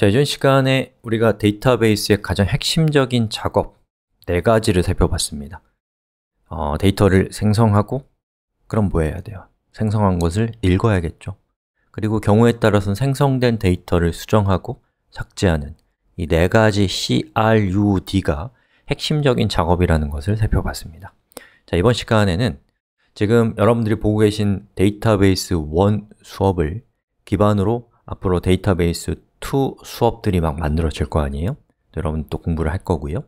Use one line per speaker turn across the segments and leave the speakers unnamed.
자, 이전 시간에 우리가 데이터베이스의 가장 핵심적인 작업 네 가지를 살펴봤습니다 어, 데이터를 생성하고 그럼 뭐 해야 돼요? 생성한 것을 읽어야겠죠 그리고 경우에 따라서는 생성된 데이터를 수정하고 삭제하는 이 네 가지 CRUD가 핵심적인 작업이라는 것을 살펴봤습니다 자, 이번 시간에는 지금 여러분들이 보고 계신 데이터베이스 1 수업을 기반으로 앞으로 데이터베이스 2 수업들이 막 만들어질 거 아니에요? 여러분 또 공부를 할 거고요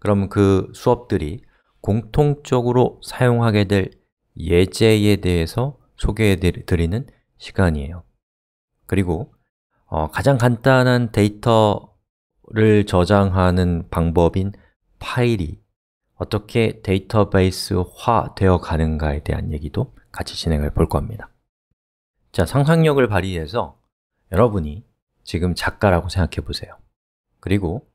그럼 그 수업들이 공통적으로 사용하게 될 예제에 대해서 소개해 드리는 시간이에요 그리고 어, 가장 간단한 데이터를 저장하는 방법인 파일이 어떻게 데이터베이스화 되어 가는가에 대한 얘기도 같이 진행해볼 겁니다 자, 상상력을 발휘해서 여러분이 지금 작가라고 생각해 보세요. 그리고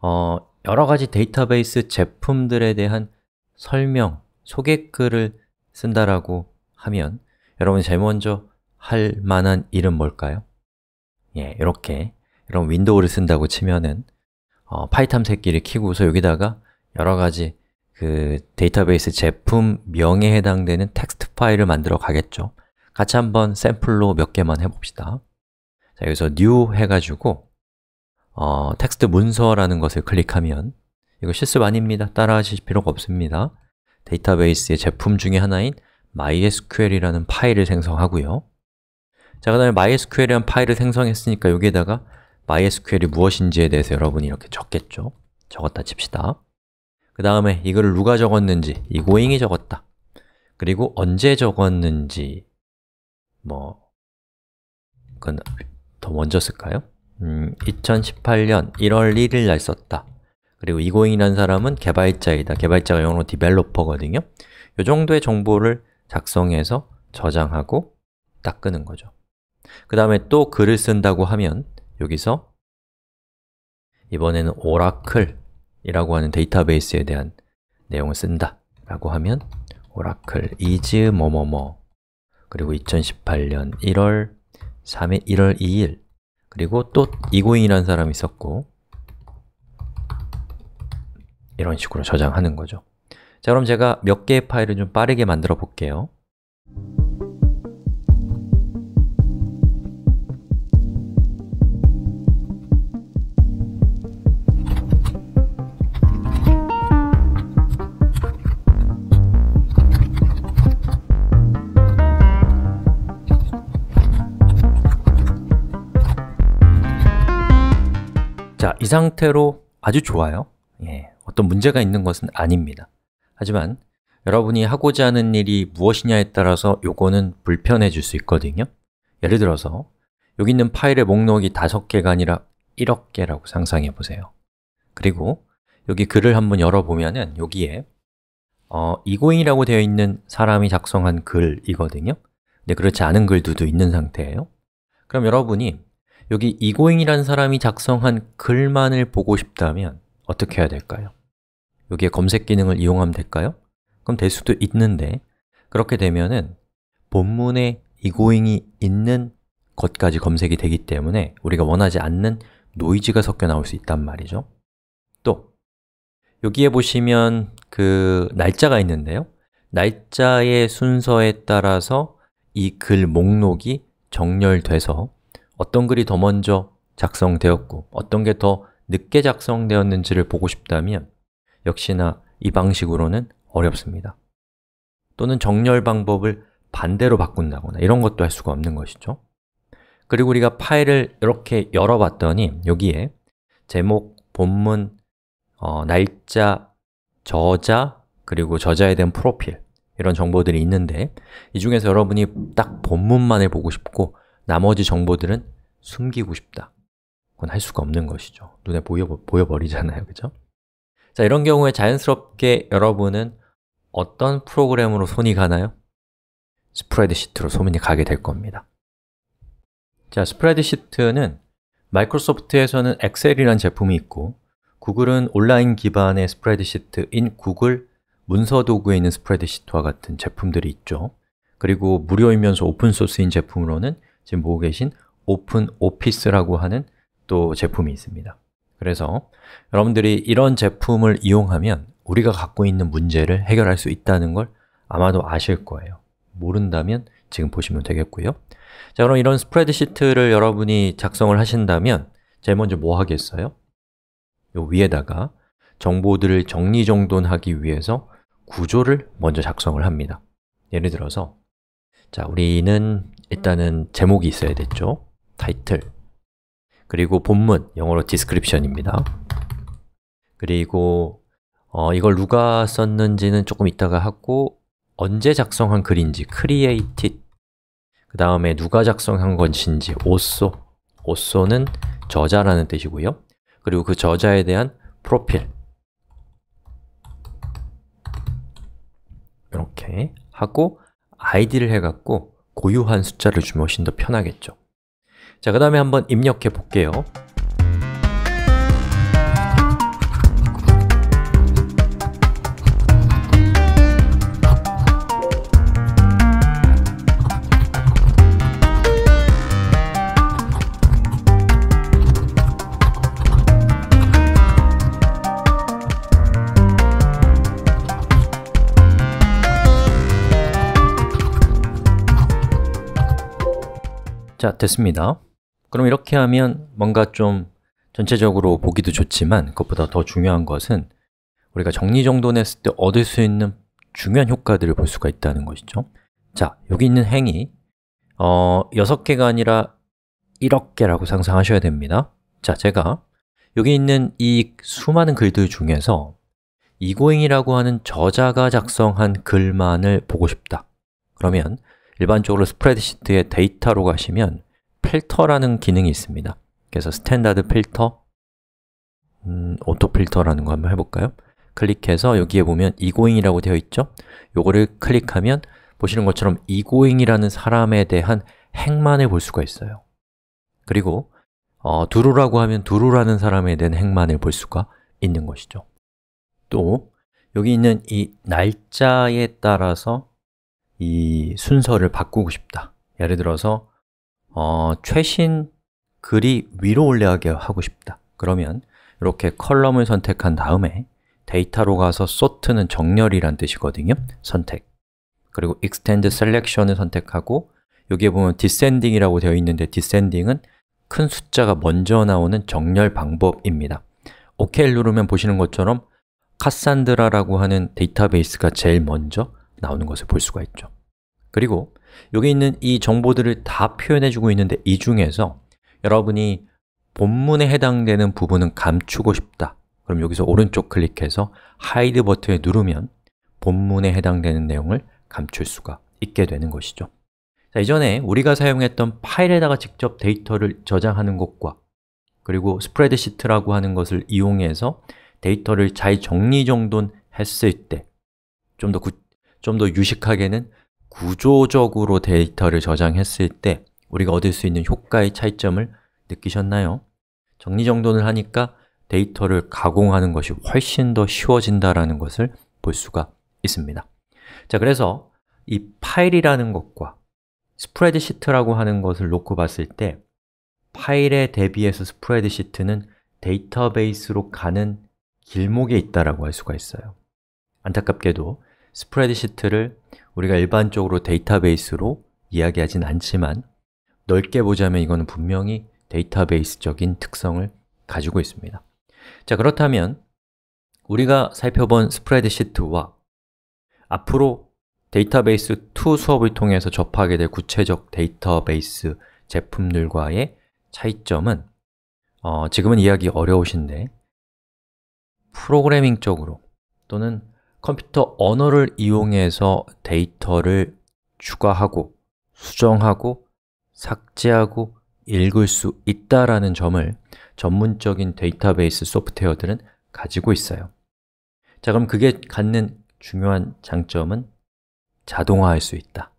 어, 여러 가지 데이터베이스 제품들에 대한 설명, 소개글을 쓴다라고 하면 여러분이 제일 먼저 할 만한 일은 뭘까요? 예, 이렇게 여러분 윈도우를 쓴다고 치면은 어, 파이탐새끼를 키고서 여기다가 여러 가지 그 데이터베이스 제품명에 해당되는 텍스트 파일을 만들어 가겠죠 같이 한번 샘플로 몇 개만 해봅시다 자, 여기서 new 해가지고 어, 텍스트 문서라는 것을 클릭하면 이거 실습 아닙니다. 따라하실 필요가 없습니다. 데이터베이스의 제품 중에 하나인 MySQL이라는 파일을 생성하고요 자, 그 다음에 MySQL이라는 파일을 생성했으니까 여기에다가 MySQL이 무엇인지에 대해서 여러분이 이렇게 적겠죠 적었다 칩시다 그 다음에 이걸 누가 적었는지, 이 고잉이 적었다 그리고 언제 적었는지 뭐 그건 더 먼저 쓸까요? 음, 2018년 1월 1일 날 썼다 그리고 이고잉이라는 사람은 개발자이다 개발자가 영어로 디벨로퍼거든요 이 정도의 정보를 작성해서 저장하고 딱 끄는 거죠 그 다음에 또 글을 쓴다고 하면 여기서 이번에는 오라클이라고 하는 데이터베이스에 대한 내용을 쓴다 라고 하면 오라클 is 뭐뭐뭐 그리고 2018년 1월 3일, 1월 2일 그리고 또 이고잉이라는 사람이 있었고 이런 식으로 저장하는 거죠 자 그럼 제가 몇 개의 파일을 좀 빠르게 만들어 볼게요 자, 이 상태로 아주 좋아요 예, 어떤 문제가 있는 것은 아닙니다 하지만 여러분이 하고자 하는 일이 무엇이냐에 따라서 요거는 불편해질 수 있거든요 예를 들어서 여기 있는 파일의 목록이 5 개가 아니라 1억 개라고 상상해 보세요 그리고 여기 글을 한번 열어보면 은 여기에 어, 이고잉이라고 되어 있는 사람이 작성한 글이거든요 근데 그렇지 않은 글들도 있는 상태예요 그럼 여러분이 여기 이고잉이라는 사람이 작성한 글만을 보고 싶다면 어떻게 해야 될까요? 여기에 검색 기능을 이용하면 될까요? 그럼 될 수도 있는데 그렇게 되면은 본문에 이고잉이 있는 것까지 검색이 되기 때문에 우리가 원하지 않는 노이즈가 섞여 나올 수 있단 말이죠 또 여기에 보시면 그 날짜가 있는데요 날짜의 순서에 따라서 이 글 목록이 정렬돼서 어떤 글이 더 먼저 작성되었고 어떤 게 더 늦게 작성되었는지를 보고 싶다면 역시나 이 방식으로는 어렵습니다 또는 정렬 방법을 반대로 바꾼다거나 이런 것도 할 수가 없는 것이죠 그리고 우리가 파일을 이렇게 열어봤더니 여기에 제목, 본문, 어, 날짜, 저자, 그리고 저자에 대한 프로필 이런 정보들이 있는데 이 중에서 여러분이 딱 본문만을 보고 싶고 나머지 정보들은 숨기고 싶다 그건 할 수가 없는 것이죠 눈에 보여, 보여버리잖아요, 그죠? 자, 이런 경우에 자연스럽게 여러분은 어떤 프로그램으로 손이 가나요? 스프레드시트로 소문이 가게 될 겁니다 자, 스프레드시트는 마이크로소프트에서는 엑셀이라는 제품이 있고 구글은 온라인 기반의 스프레드시트인 구글 문서 도구에 있는 스프레드시트와 같은 제품들이 있죠 그리고 무료이면서 오픈소스인 제품으로는 지금 보고 계신 오픈 오피스라고 하는 또 제품이 있습니다 그래서 여러분들이 이런 제품을 이용하면 우리가 갖고 있는 문제를 해결할 수 있다는 걸 아마도 아실 거예요 모른다면 지금 보시면 되겠고요 자 그럼 이런 스프레드시트를 여러분이 작성을 하신다면 제일 먼저 뭐 하겠어요? 요 위에다가 정보들을 정리정돈하기 위해서 구조를 먼저 작성을 합니다 예를 들어서 자 우리는 일단은 제목이 있어야 됐죠 타이틀 그리고 본문, 영어로 description입니다 그리고 어, 이걸 누가 썼는지는 조금 이따가 하고 언제 작성한 글인지, created 그 다음에 누가 작성한 것인지, 오쏘 오쏘는 저자라는 뜻이고요 그리고 그 저자에 대한 프로필 이렇게 하고 아이디를 해갖고 고유한 숫자를 주면 훨씬 더 편하겠죠 자, 그 다음에 한번 입력해 볼게요 자, 됐습니다. 그럼 이렇게 하면 뭔가 좀 전체적으로 보기도 좋지만 그것보다 더 중요한 것은 우리가 정리정돈했을 때 얻을 수 있는 중요한 효과들을 볼 수가 있다는 것이죠 자, 여기 있는 행이 어, 6개가 아니라 1억개라고 상상하셔야 됩니다 자, 제가 여기 있는 이 수많은 글들 중에서 이고잉이라고 하는 저자가 작성한 글만을 보고 싶다 그러면 일반적으로 스프레드시트의 데이터로 가시면 필터라는 기능이 있습니다 그래서 스탠다드 필터, 음, 오토 필터라는 거 한번 해볼까요? 클릭해서 여기에 보면 이고잉이라고 되어 있죠? 요거를 클릭하면 보시는 것처럼 이고잉이라는 사람에 대한 행만을 볼 수가 있어요 그리고 어, 두루라고 하면 두루라는 사람에 대한 행만을 볼 수가 있는 것이죠 또 여기 있는 이 날짜에 따라서 이 순서를 바꾸고 싶다 예를 들어서 어, 최신 글이 위로 올라가게 하고 싶다 그러면 이렇게 컬럼을 선택한 다음에 데이터로 가서 sort는 정렬이란 뜻이거든요 선택 그리고 extend selection을 선택하고 여기에 보면 descending이라고 되어 있는데 descending은 큰 숫자가 먼저 나오는 정렬 방법입니다 OK를 누르면 보시는 것처럼 카산드라라고 하는 데이터베이스가 제일 먼저 나오는 것을 볼 수가 있죠 그리고 여기 있는 이 정보들을 다 표현해주고 있는데 이 중에서 여러분이 본문에 해당되는 부분은 감추고 싶다 그럼 여기서 오른쪽 클릭해서 하이드 버튼을 누르면 본문에 해당되는 내용을 감출 수가 있게 되는 것이죠 자, 이전에 우리가 사용했던 파일에다가 직접 데이터를 저장하는 것과 그리고 스프레드시트라고 하는 것을 이용해서 데이터를 잘 정리정돈했을 때 좀더 좀더 유식하게는 구조적으로 데이터를 저장했을 때 우리가 얻을 수 있는 효과의 차이점을 느끼셨나요? 정리정돈을 하니까 데이터를 가공하는 것이 훨씬 더 쉬워진다라는 것을 볼 수가 있습니다 자, 그래서 이 파일이라는 것과 스프레드시트라고 하는 것을 놓고 봤을 때 파일에 대비해서 스프레드시트는 데이터베이스로 가는 길목에 있다라고 할 수가 있어요 안타깝게도 스프레드시트를 우리가 일반적으로 데이터베이스로 이야기하진 않지만 넓게 보자면 이거는 분명히 데이터베이스적인 특성을 가지고 있습니다 자 그렇다면 우리가 살펴본 스프레드시트와 앞으로 데이터베이스 2 수업을 통해서 접하게 될 구체적 데이터베이스 제품들과의 차이점은 어, 지금은 이해하기 어려우신데 프로그래밍적으로 또는 컴퓨터 언어를 이용해서 데이터를 추가하고 수정하고 삭제하고 읽을 수 있다라는 점을 전문적인 데이터베이스 소프트웨어들은 가지고 있어요 자, 그럼 그게 갖는 중요한 장점은 자동화할 수 있다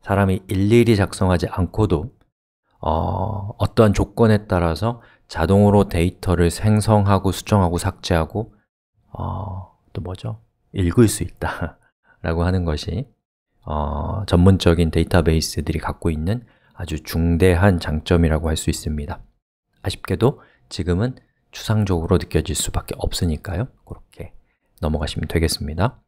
사람이 일일이 작성하지 않고도 어, 어떠한 조건에 따라서 자동으로 데이터를 생성하고 수정하고 삭제하고 어, 또 뭐죠? 읽을 수 있다라고 하는 것이 어, 전문적인 데이터베이스들이 갖고 있는 아주 중대한 장점이라고 할 수 있습니다. 아쉽게도 지금은 추상적으로 느껴질 수밖에 없으니까요. 그렇게 넘어가시면 되겠습니다.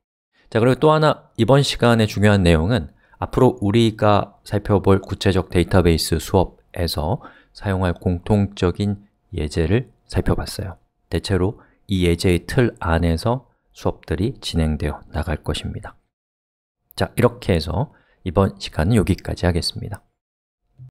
자, 그리고 또 하나 이번 시간에 중요한 내용은 앞으로 우리가 살펴볼 구체적 데이터베이스 수업에서 사용할 공통적인 예제를 살펴봤어요. 대체로 이 예제의 틀 안에서 수업들이 진행되어 나갈 것입니다. 자, 이렇게 해서 이번 시간은 여기까지 하겠습니다.